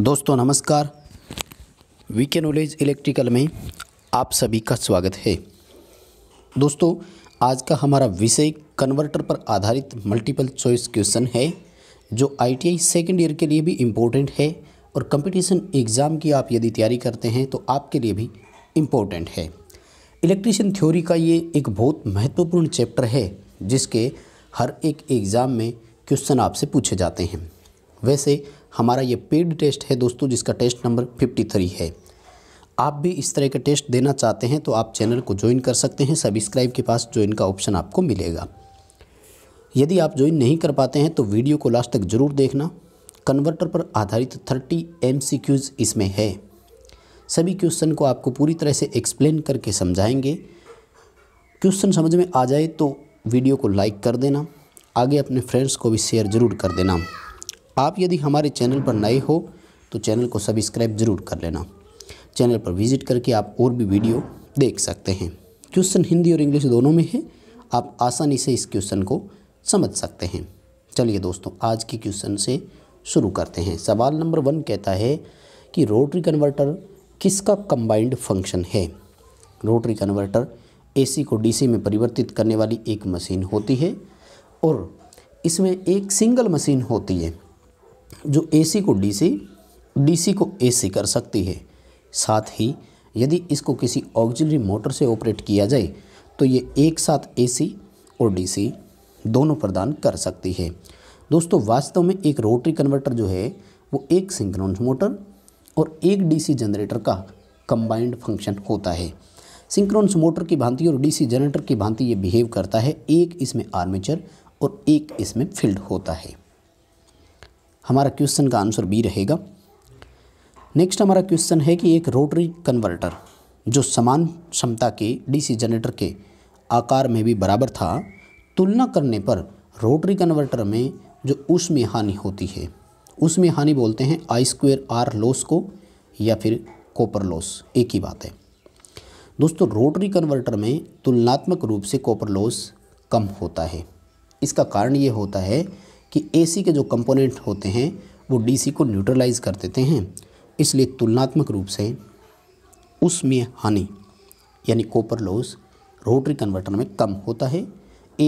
दोस्तों नमस्कार VK knowledge electrical में आप सभी का स्वागत है दोस्तों आज का हमारा विषय कन्वर्टर पर आधारित मल्टीपल चॉइस क्वेश्चन है जो आईटीआई सेकेंड ईयर के लिए भी इम्पोर्टेंट है और कंपटीशन एग्ज़ाम की आप यदि तैयारी करते हैं तो आपके लिए भी इम्पोर्टेंट है इलेक्ट्रिशियन थ्योरी का ये एक बहुत महत्वपूर्ण चैप्टर है जिसके हर एक एग्ज़ाम में क्वेश्चन आपसे पूछे जाते हैं वैसे हमारा ये पेड टेस्ट है दोस्तों जिसका टेस्ट नंबर 53 है आप भी इस तरह का टेस्ट देना चाहते हैं तो आप चैनल को ज्वाइन कर सकते हैं सब्सक्राइब के पास ज्वाइन का ऑप्शन आपको मिलेगा यदि आप ज्वाइन नहीं कर पाते हैं तो वीडियो को लास्ट तक ज़रूर देखना कन्वर्टर पर आधारित थर्टी एम इसमें है सभी क्वेश्चन को आपको पूरी तरह से एक्सप्लेन करके समझाएंगे क्वेश्चन समझ में आ जाए तो वीडियो को लाइक कर देना आगे अपने फ्रेंड्स को भी शेयर ज़रूर कर देना आप यदि हमारे चैनल पर नए हो तो चैनल को सब्सक्राइब ज़रूर कर लेना चैनल पर विजिट करके आप और भी वीडियो देख सकते हैं क्वेश्चन हिंदी और इंग्लिश दोनों में है आप आसानी से इस क्वेश्चन को समझ सकते हैं चलिए दोस्तों आज के क्वेश्चन से शुरू करते हैं सवाल नंबर वन कहता है कि रोटरी कन्वर्टर किसका कंबाइंड फंक्शन है रोटरी कन्वर्टर एसी को डीसी में परिवर्तित करने वाली एक मशीन होती है और इसमें एक सिंगल मशीन होती है जो ए सी को डी सी डी सी को ए सी कर सकती है साथ ही यदि इसको किसी ऑक्जिलरी मोटर से ऑपरेट किया जाए तो ये एक साथ ए सी और डी सी दोनों प्रदान कर सकती है दोस्तों वास्तव में एक रोटरी कन्वर्टर जो है वो एक सिंक्रोनस मोटर और एक डीसी जनरेटर का कंबाइंड फंक्शन होता है सिंक्रोनस मोटर की भांति और डीसी जनरेटर की भांति ये बिहेव करता है एक इसमें आर्मेचर और एक इसमें फील्ड होता है हमारा क्वेश्चन का आंसर बी रहेगा नेक्स्ट हमारा क्वेश्चन है कि एक रोटरी कन्वर्टर जो समान क्षमता के डीसी जनरेटर के आकार में भी बराबर था तुलना करने पर रोटरी कन्वर्टर में जो उसमें हानि होती है उसमें हानि बोलते हैं आई स्क्वेयर आर लॉस को या फिर कॉपर लॉस एक ही बात है दोस्तों रोटरी कन्वर्टर में तुलनात्मक रूप से कॉपर लॉस कम होता है इसका कारण ये होता है कि एसी के जो कंपोनेंट होते हैं वो डीसी को न्यूट्रलाइज कर देते हैं इसलिए तुलनात्मक रूप से उसमें हानि यानी कॉपर लॉस रोटरी कन्वर्टर में कम होता है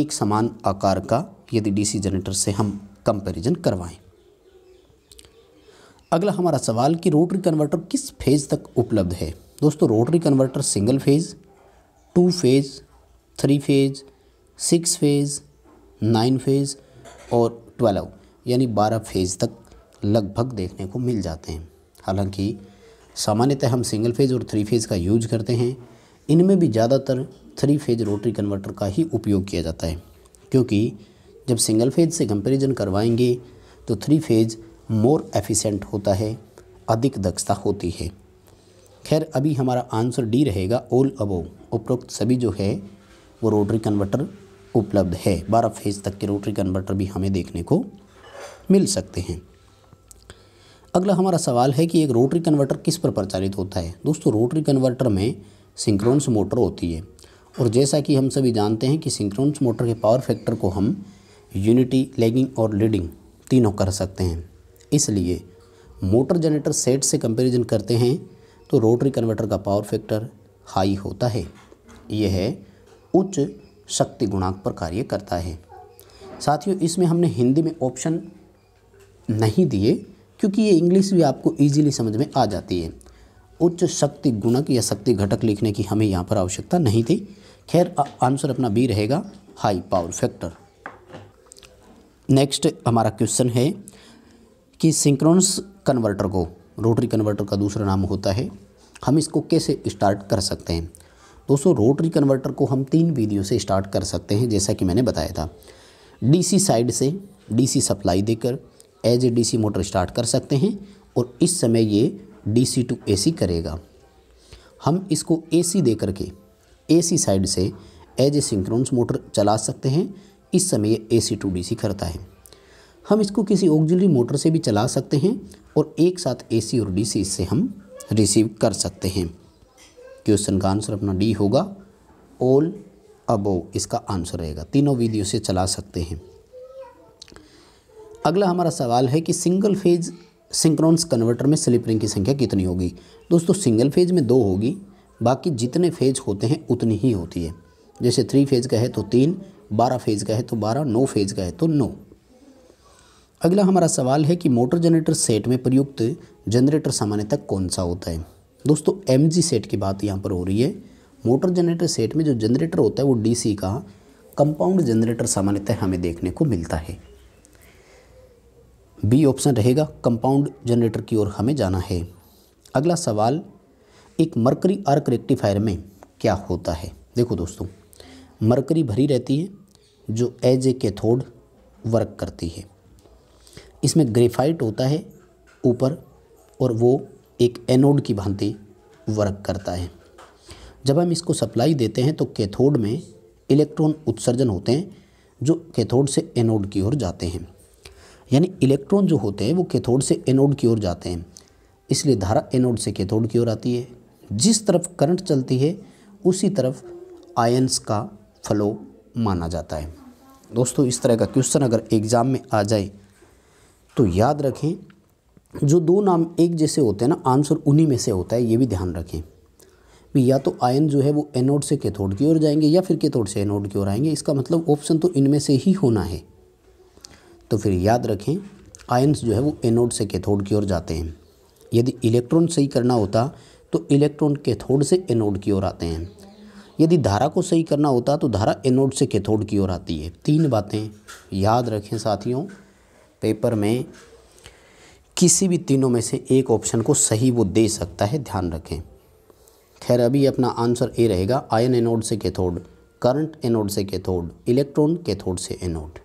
एक समान आकार का यदि डीसी जनरेटर से हम कंपैरिजन करवाएं अगला हमारा सवाल कि रोटरी कन्वर्टर किस फेज़ तक उपलब्ध है दोस्तों rotary converter single phase two phase three phase six phase nine phase और ट्वेल्व यानी बारह फेज तक लगभग देखने को मिल जाते हैं हालांकि सामान्यतः हम सिंगल फेज और थ्री फेज का यूज करते हैं इनमें भी ज़्यादातर थ्री फेज रोटरी कन्वर्टर का ही उपयोग किया जाता है क्योंकि जब सिंगल फेज से कंपैरिजन करवाएंगे तो थ्री फेज मोर एफिशिएंट होता है अधिक दक्षता होती है खैर अभी हमारा आंसर डी रहेगा ऑल अबोव उपरोक्त सभी जो है वो रोटरी कन्वर्टर उपलब्ध है बारह फेज तक के रोटरी कन्वर्टर भी हमें देखने को मिल सकते हैं अगला हमारा सवाल है कि एक रोटरी कन्वर्टर किस पर प्रचालित होता है दोस्तों रोटरी कन्वर्टर में सिंक्रोन्स मोटर होती है और जैसा कि हम सभी जानते हैं कि सिंक्रोन्स मोटर के पावर फैक्टर को हम यूनिटी लेगिंग और लीडिंग तीनों कर सकते हैं इसलिए मोटर जनरेटर सेट से कंपैरिजन करते हैं तो रोटरी कन्वर्टर का पावर फैक्टर हाई होता है यह है उच्च शक्ति गुणांक पर कार्य करता है साथियों इसमें हमने हिंदी में ऑप्शन नहीं दिए क्योंकि ये इंग्लिश भी आपको इजीली समझ में आ जाती है उच्च शक्ति गुणक या शक्ति घटक लिखने की हमें यहाँ पर आवश्यकता नहीं थी खैर आंसर अपना बी रहेगा हाई पावर फैक्टर नेक्स्ट हमारा क्वेश्चन है कि सिंक्रोनस कन्वर्टर को रोटरी कन्वर्टर का दूसरा नाम होता है हम इसको कैसे स्टार्ट कर सकते हैं दोस्तों रोटरी कन्वर्टर को हम तीन विधियों से स्टार्ट कर सकते हैं जैसा कि मैंने बताया था डीसी साइड से डीसी सप्लाई देकर as a DC motor start कर सकते हैं और इस समय ये डीसी टू एसी करेगा हम इसको एसी दे करके एसी साइड से एज ए सिंक्रोन्स मोटर चला सकते हैं इस समय ये ए टू डी करता है हम इसको किसी ऑक्जिलरी मोटर से भी चला सकते हैं और एक साथ एसी और डीसी इससे हम रिसीव कर सकते हैं क्वेश्चन का आंसर अपना डी होगा ऑल अबो इसका आंसर रहेगा तीनों विधियों से चला सकते हैं अगला हमारा सवाल है कि सिंगल फेज सिंक्रोन्स कन्वर्टर में स्लिप रिंग की संख्या कितनी होगी दोस्तों सिंगल फेज में दो होगी बाकी जितने फेज होते हैं उतनी ही होती है जैसे थ्री फेज का है तो तीन बारह फेज का है तो बारह नौ फेज का है तो नौ अगला हमारा सवाल है कि मोटर जनरेटर सेट में प्रयुक्त जनरेटर सामान्यतः कौन सा होता है दोस्तों एम सेट की बात यहाँ पर हो रही है मोटर जनरेटर सेट में जो जनरेटर होता है वो डी का कंपाउंड जनरेटर सामान्यतः हमें देखने को मिलता है बी ऑप्शन रहेगा कंपाउंड जनरेटर की ओर हमें जाना है अगला सवाल एक मरकरी आर्क रेक्टिफायर में क्या होता है देखो दोस्तों मरकरी भरी रहती है जो एज ए कैथोड वर्क करती है इसमें ग्रेफाइट होता है ऊपर और वो एक एनोड की भांति वर्क करता है जब हम इसको सप्लाई देते हैं तो कैथोड में इलेक्ट्रॉन उत्सर्जन होते हैं जो कैथोड से एनोड की ओर जाते हैं यानी इलेक्ट्रॉन जो होते हैं वो कैथोड से एनोड की ओर जाते हैं इसलिए धारा एनोड से कैथोड की ओर आती है जिस तरफ करंट चलती है उसी तरफ आयंस का फ्लो माना जाता है दोस्तों इस तरह का क्वेश्चन अगर एग्ज़ाम में आ जाए तो याद रखें जो दो नाम एक जैसे होते हैं ना आंसर उन्हीं में से होता है ये भी ध्यान रखें भी या तो आयन जो है वो एनोड से कैथोड की ओर जाएंगे या फिर कैथोड से एनोड की ओर आएंगे इसका मतलब ऑप्शन तो इनमें से ही होना है तो फिर याद रखें आयन्स जो है वो एनोड से कैथोड की ओर जाते हैं यदि इलेक्ट्रॉन सही करना होता तो इलेक्ट्रॉन कैथोड से एनोड की ओर आते हैं यदि धारा को सही करना होता तो धारा एनोड से कैथोड की ओर आती है तीन बातें याद रखें साथियों पेपर में किसी भी तीनों में से एक ऑप्शन को सही वो दे सकता है ध्यान रखें खैर अभी अपना आंसर ए रहेगा आयन एनोड से कैथोड करंट एनोड से कैथोड इलेक्ट्रॉन कैथोड से एनोड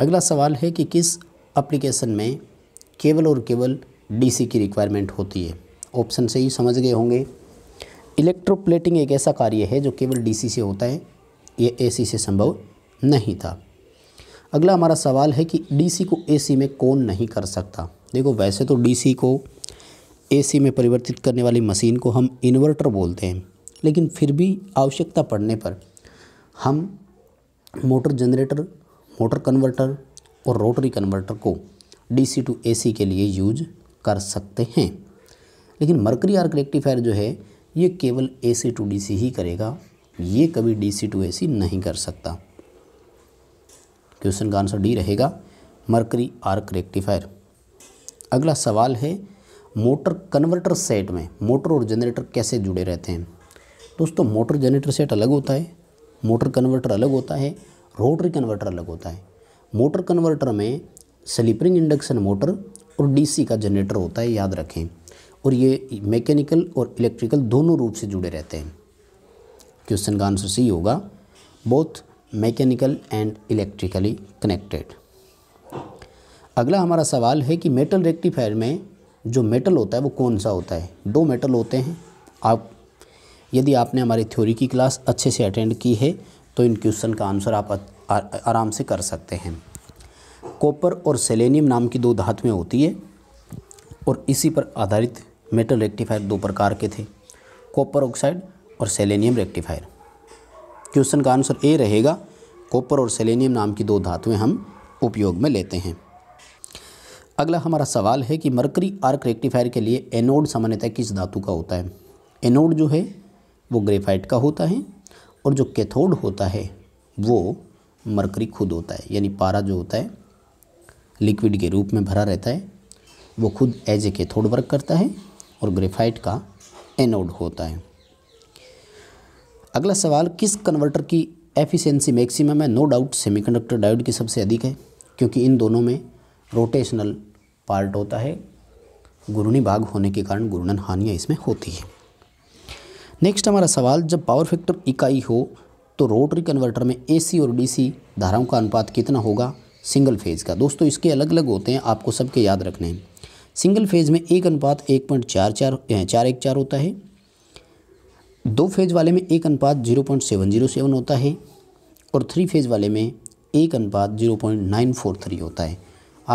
अगला सवाल है कि किस एप्लीकेशन में केवल और केवल डीसी की रिक्वायरमेंट होती है ऑप्शन से ही समझ गए होंगे इलेक्ट्रोप्लेटिंग एक ऐसा कार्य है जो केवल डीसी से होता है ये एसी से संभव नहीं था अगला हमारा सवाल है कि डीसी को एसी में कौन नहीं कर सकता देखो वैसे तो डीसी को एसी में परिवर्तित करने वाली मशीन को हम इन्वर्टर बोलते हैं लेकिन फिर भी आवश्यकता पड़ने पर हम मोटर जनरेटर मोटर कन्वर्टर और रोटरी कन्वर्टर को डीसी टू एसी के लिए यूज कर सकते हैं लेकिन मरकरी आर्क रेक्टिफायर जो है ये केवल एसी टू डीसी ही करेगा ये कभी डीसी टू एसी नहीं कर सकता क्वेश्चन का आंसर डी रहेगा मरकरी आर्क रेक्टिफायर अगला सवाल है मोटर कन्वर्टर सेट में मोटर और जनरेटर कैसे जुड़े रहते हैं दोस्तों मोटर जनरेटर सेट अलग होता है मोटर कन्वर्टर अलग होता है रोटरी कन्वर्टर अलग होता है मोटर कन्वर्टर में स्लीपरिंग इंडक्शन मोटर और डीसी का जनरेटर होता है याद रखें और ये मैकेनिकल और इलेक्ट्रिकल दोनों रूप से जुड़े रहते हैं क्वेश्चन का आंसर सी होगा both mechanical and electrically connected अगला हमारा सवाल है कि मेटल रेक्टिफायर में जो मेटल होता है वो कौन सा होता है दो मेटल होते हैं आप यदि आपने हमारी थ्योरी की क्लास अच्छे से अटेंड की है तो इन क्वेश्चन का आंसर आप आराम से कर सकते हैं कॉपर और सेलेनियम नाम की दो धातुएं होती है और इसी पर आधारित मेटल रेक्टिफायर दो प्रकार के थे कॉपर ऑक्साइड और सेलेनियम रेक्टिफायर क्वेश्चन का आंसर ए रहेगा कॉपर और सेलेनियम नाम की दो धातुएं हम उपयोग में लेते हैं अगला हमारा सवाल है कि मरकरी आर्क रेक्टिफायर के लिए एनोड सामान्यतः किस धातु का होता है एनोड जो है वो ग्रेफाइट का होता है और जो कैथोड होता है वो मरकरी खुद होता है यानी पारा जो होता है लिक्विड के रूप में भरा रहता है वो खुद एज ए कैथोड वर्क करता है और ग्रेफाइट का एनोड होता है अगला सवाल किस कन्वर्टर की एफिशिएंसी मैक्सिमम है नो डाउट सेमीकंडक्टर डायोड की सबसे अधिक है क्योंकि इन दोनों में रोटेशनल पार्ट होता है गुरुणी भाग होने के कारण गुरुणन हानियाँ इसमें होती है नेक्स्ट हमारा सवाल जब पावर फैक्टर इकाई हो तो रोटरी कन्वर्टर में एसी और डीसी धाराओं का अनुपात कितना होगा सिंगल फेज़ का दोस्तों इसके अलग अलग होते हैं आपको सबके याद रखने हैं सिंगल फेज़ में एक अनुपात एक पॉइंट चार चार चार एक चार होता है दो फेज वाले में एक अनुपात zero point seven zero seven होता है और थ्री फेज वाले में एक अनुपात zero point nine four three होता है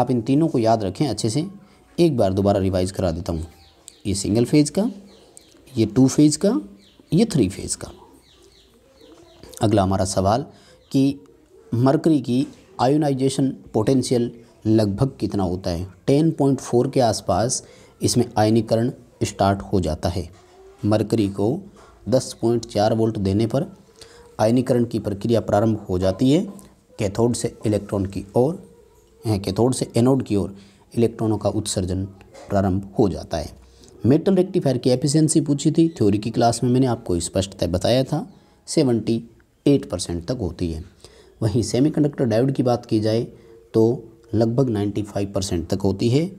आप इन तीनों को याद रखें अच्छे से एक बार दोबारा रिवाइज करा देता हूँ ये सिंगल फेज का ये टू फेज का ये थ्री फेज का अगला हमारा सवाल कि मरकरी की आयोनाइजेशन पोटेंशियल लगभग कितना होता है टेन पॉइंट फोर के आसपास इसमें आयनीकरण स्टार्ट हो जाता है मरकरी को दस पॉइंट चार वोल्ट देने पर आयनीकरण की प्रक्रिया प्रारंभ हो जाती है कैथोड से इलेक्ट्रॉन की ओर कैथोड से एनोड की ओर इलेक्ट्रॉनों का उत्सर्जन प्रारंभ हो जाता है मेटल रेक्टिफायर की एफिशिएंसी पूछी थी थ्योरी की क्लास में मैंने आपको स्पष्टतः बताया था सेवेंटी एट परसेंट तक होती है वहीं सेमीकंडक्टर डायोड की बात की जाए तो लगभग नाइन्टी फाइव परसेंट तक होती है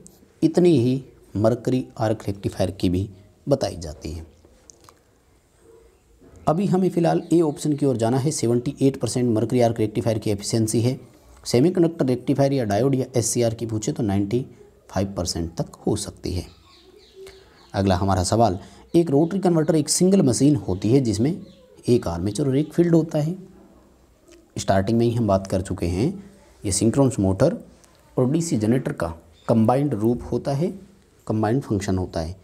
इतनी ही मरकरी आर्क रेक्टिफायर की भी बताई जाती है अभी हमें फ़िलहाल ए ऑप्शन की ओर जाना है 78 परसेंट मर्क्री आर्क रेक्टिफायर की एफिशिएंसी है सेमीकंडक्टर रेक्टिफायर या डायोड या एससीआर की पूछे तो 95 परसेंट तक हो सकती है अगला हमारा सवाल एक रोटरी कन्वर्टर एक सिंगल मशीन होती है जिसमें एक आर्मेचर और एक फील्ड होता है स्टार्टिंग में ही हम बात कर चुके हैं ये सिंक्रोन्स मोटर और डी जनरेटर का कंबाइंड रूप होता है कंबाइंड फंक्शन होता है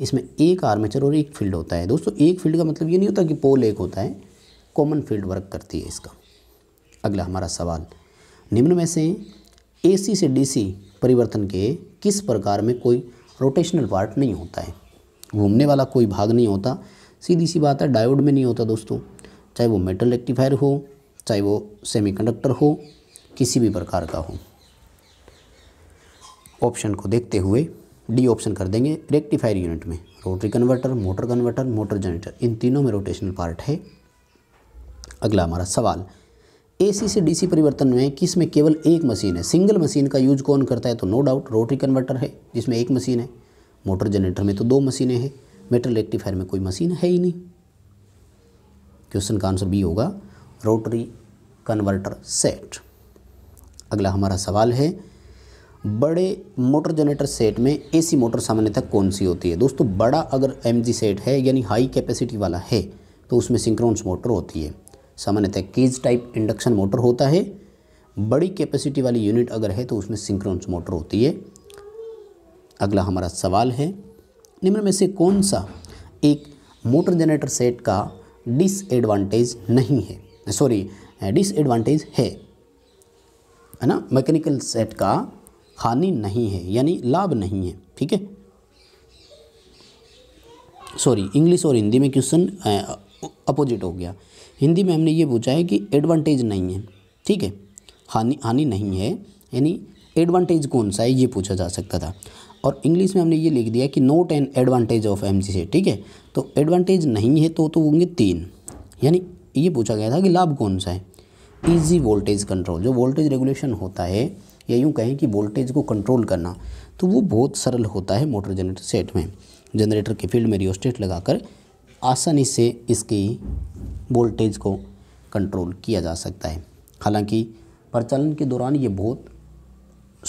इसमें एक आर्मेचर और एक फील्ड होता है दोस्तों एक फील्ड का मतलब ये नहीं होता कि पोल एक होता है कॉमन फील्ड वर्क करती है इसका अगला हमारा सवाल निम्न में से एसी से डीसी परिवर्तन के किस प्रकार में कोई रोटेशनल पार्ट नहीं होता है घूमने वाला कोई भाग नहीं होता सीधी सी बात है डायोड में नहीं होता दोस्तों चाहे वो मेटल रेक्टिफायर हो चाहे वो सेमीकंडक्टर हो किसी भी प्रकार का हो ऑप्शन को देखते हुए डी ऑप्शन कर देंगे रेक्टिफायर यूनिट में rotary converter motor converter motor generator इन तीनों में रोटेशनल पार्ट है अगला हमारा सवाल एसी से डीसी परिवर्तन में कि इसमें केवल एक मशीन है सिंगल मशीन का यूज कौन करता है तो नो डाउट रोटरी कन्वर्टर है जिसमें एक मशीन है मोटर जनरेटर में तो दो मशीनें हैं मेटल रेक्टिफायर में कोई मशीन है ही नहीं क्वेश्चन का आंसर बी होगा रोटरी कन्वर्टर सेट अगला हमारा सवाल है बड़े मोटर जनरेटर सेट में एसी मोटर सामान्यतः कौन सी होती है दोस्तों बड़ा अगर एम सेट है यानी हाई कैपेसिटी वाला है तो उसमें सिंक्रोन्स मोटर होती है सामान्यतः केज टाइप इंडक्शन मोटर होता है बड़ी कैपेसिटी वाली यूनिट अगर है तो उसमें सिंक्रोन्स मोटर होती है अगला हमारा सवाल है निम्न में से कौन सा एक मोटर जनरेटर सेट का डिसएडवांटेज नहीं है सॉरी डिसएडवांटेज है है ना मैकेनिकल सेट का हानि नहीं है यानी लाभ नहीं है ठीक है सॉरी इंग्लिश और हिंदी में क्वेश्चन अपोजिट हो गया हिंदी में हमने ये पूछा है कि एडवांटेज नहीं है ठीक है हानि हानि नहीं है यानी एडवांटेज कौन सा है ये पूछा जा सकता था और इंग्लिश में हमने ये लिख दिया कि not an advantage of M से ठीक है तो एडवांटेज नहीं है तो तो होंगे तीन यानी ये पूछा गया था कि लाभ कौन सा है ईजी वोल्टेज कंट्रोल जो वोल्टेज रेगुलेशन होता है या यूँ कहें कि वोल्टेज को कंट्रोल करना तो वो बहुत सरल होता है मोटर जनरेटर सेट में जनरेटर के फील्ड में रियोस्टेट लगाकर आसानी से इसकी वोल्टेज को कंट्रोल किया जा सकता है हालांकि प्रचालन के दौरान ये बहुत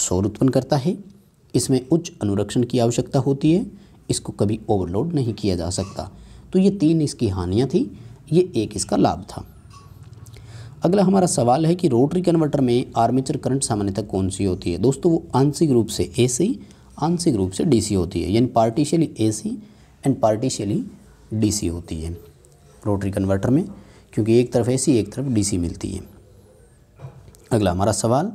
शोर उत्पन्न करता है इसमें उच्च अनुरक्षण की आवश्यकता होती है इसको कभी ओवरलोड नहीं किया जा सकता तो ये तीन इसकी हानियाँ थी ये एक इसका लाभ था अगला हमारा सवाल है कि रोटरी कन्वर्टर में आर्मेचर करंट सामान्यतः कौन सी होती है दोस्तों वो आंशिक रूप से एसी आंशिक रूप से डीसी होती है यानी partially AC and partially DC होती है रोटरी कन्वर्टर में क्योंकि एक तरफ एसी एक तरफ डीसी मिलती है अगला हमारा सवाल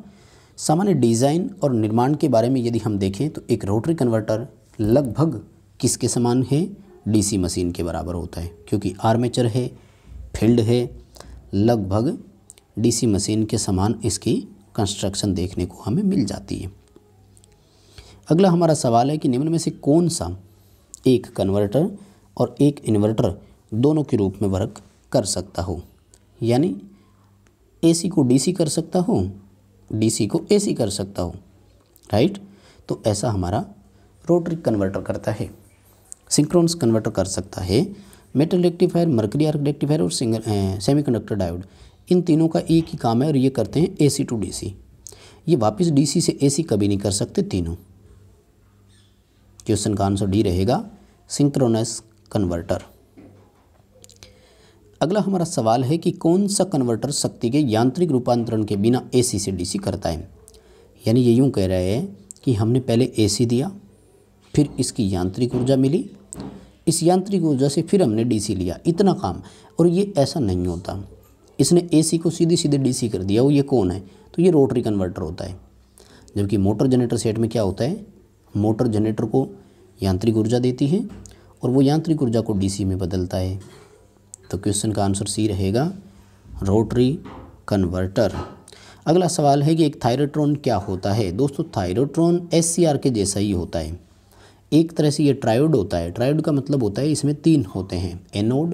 सामान्य डिज़ाइन और निर्माण के बारे में यदि हम देखें तो एक रोटरी कन्वर्टर लगभग किसके समान है डीसी मशीन के बराबर होता है क्योंकि आर्मेचर है फील्ड है लगभग डीसी मशीन के समान इसकी कंस्ट्रक्शन देखने को हमें मिल जाती है अगला हमारा सवाल है कि निम्न में से कौन सा एक कन्वर्टर और एक इन्वर्टर दोनों के रूप में वर्क कर सकता हो यानी एसी को डीसी कर सकता हो डीसी को एसी कर सकता हो राइट तो ऐसा हमारा रोटरी कन्वर्टर करता है सिंक्रोनस कन्वर्टर कर सकता है metal rectifier mercury arc rectifier और सेमी कंडक्टर डायोड इन तीनों का एक ही काम है और ये करते हैं ए सी टू डी सी ये वापस डी सी से ए सी कभी नहीं कर सकते तीनों क्वेश्चन का आंसर डी रहेगा सिंक्रोनस कन्वर्टर अगला हमारा सवाल है कि कौन सा कन्वर्टर शक्ति के यांत्रिक रूपांतरण के बिना एसी से डीसी करता है यानी ये यूँ कह रहे हैं कि हमने पहले एसी दिया फिर इसकी यांत्रिक ऊर्जा मिली इस यांत्रिक ऊर्जा से फिर हमने डीसी लिया इतना काम और ये ऐसा नहीं होता इसने ए सी को सीधे सीधे डी सी कर दिया वो ये कौन है तो ये रोटरी कन्वर्टर होता है जबकि मोटर जनरेटर सेट में क्या होता है मोटर जनरेटर को यांत्रिक ऊर्जा देती है और वो यांत्रिक ऊर्जा को डीसी में बदलता है तो क्वेश्चन का आंसर सी रहेगा रोटरी कन्वर्टर अगला सवाल है कि एक थायरोट्रॉन क्या होता है दोस्तों थायरोट्रॉन एस के जैसा ही होता है एक तरह से ये ट्रायोड होता है ट्रायोड का मतलब होता है इसमें तीन होते हैं एनोड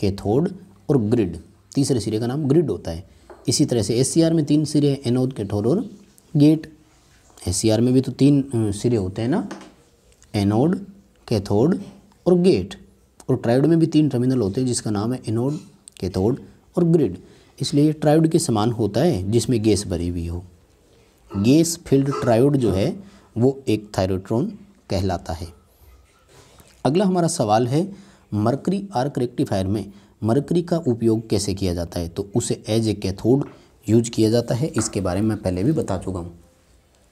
कैथोड और ग्रिड तीसरे सिरे का नाम ग्रिड होता है इसी तरह से एस में तीन सिरे हैं एनोद कैठोर और गेट एस में भी तो तीन सिरे होते हैं ना एनोड कैथोड और गेट और ट्राइड में भी तीन टर्मिनल होते हैं जिसका नाम है एनोड कैथोड और ग्रिड इसलिए ये ट्रायोड के समान होता है जिसमें गैस भरी हुई हो गैस फील्ड ट्रायोड जो है वो एक थायरोट्रॉन कहलाता है अगला हमारा सवाल है मरकरी आर्क रेक्टिफायर में मरकरी का उपयोग कैसे किया जाता है तो उसे एज ए कैथोड यूज किया जाता है इसके बारे में पहले भी बता चुका हूँ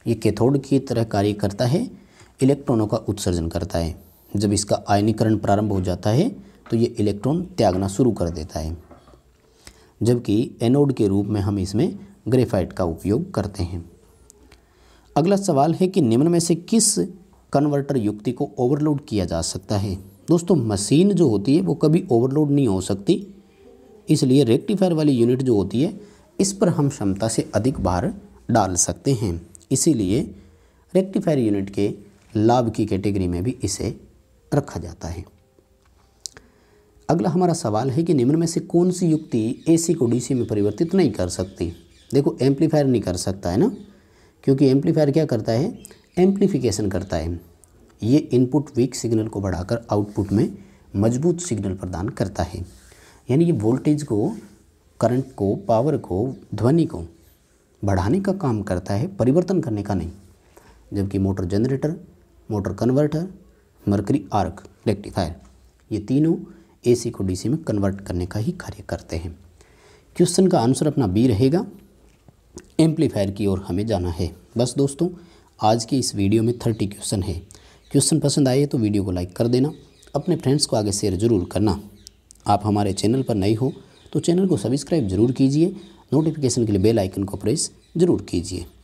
ये कैथोड की तरह कार्य करता है इलेक्ट्रॉनों का उत्सर्जन करता है जब इसका आयनीकरण प्रारंभ हो जाता है तो ये इलेक्ट्रॉन त्यागना शुरू कर देता है जबकि एनोड के रूप में हम इसमें ग्रेफाइट का उपयोग करते हैं अगला सवाल है कि निम्न में से किस कन्वर्टर युक्ति को ओवरलोड किया जा सकता है दोस्तों मशीन जो होती है वो कभी ओवरलोड नहीं हो सकती इसलिए रेक्टिफायर वाली यूनिट जो होती है इस पर हम क्षमता से अधिक भार डाल सकते हैं इसीलिए रेक्टिफायर यूनिट के लाभ की कैटेगरी में भी इसे रखा जाता है अगला हमारा सवाल है कि निम्न में से कौन सी युक्ति एसी को डीसी में परिवर्तित नहीं कर सकती देखो एम्पलीफायर नहीं कर सकता है ना क्योंकि एम्पलीफायर क्या करता है एम्पलीफिकेशन करता है ये इनपुट वीक सिग्नल को बढ़ाकर आउटपुट में मजबूत सिग्नल प्रदान करता है यानी ये वोल्टेज को करंट को पावर को ध्वनि को बढ़ाने का काम करता है परिवर्तन करने का नहीं जबकि motor generator motor converter mercury arc rectifier ये तीनों एसी को डीसी में कन्वर्ट करने का ही कार्य करते हैं क्वेश्चन का आंसर अपना बी रहेगा एम्पलीफायर की ओर हमें जाना है बस दोस्तों आज के इस वीडियो में थर्टी क्वेश्चन है क्वेश्चन पसंद आए तो वीडियो को लाइक कर देना अपने फ्रेंड्स को आगे शेयर जरूर करना आप हमारे चैनल पर नए हो तो चैनल को सब्सक्राइब जरूर कीजिए नोटिफिकेशन के लिए बेल आइकन को प्रेस जरूर कीजिए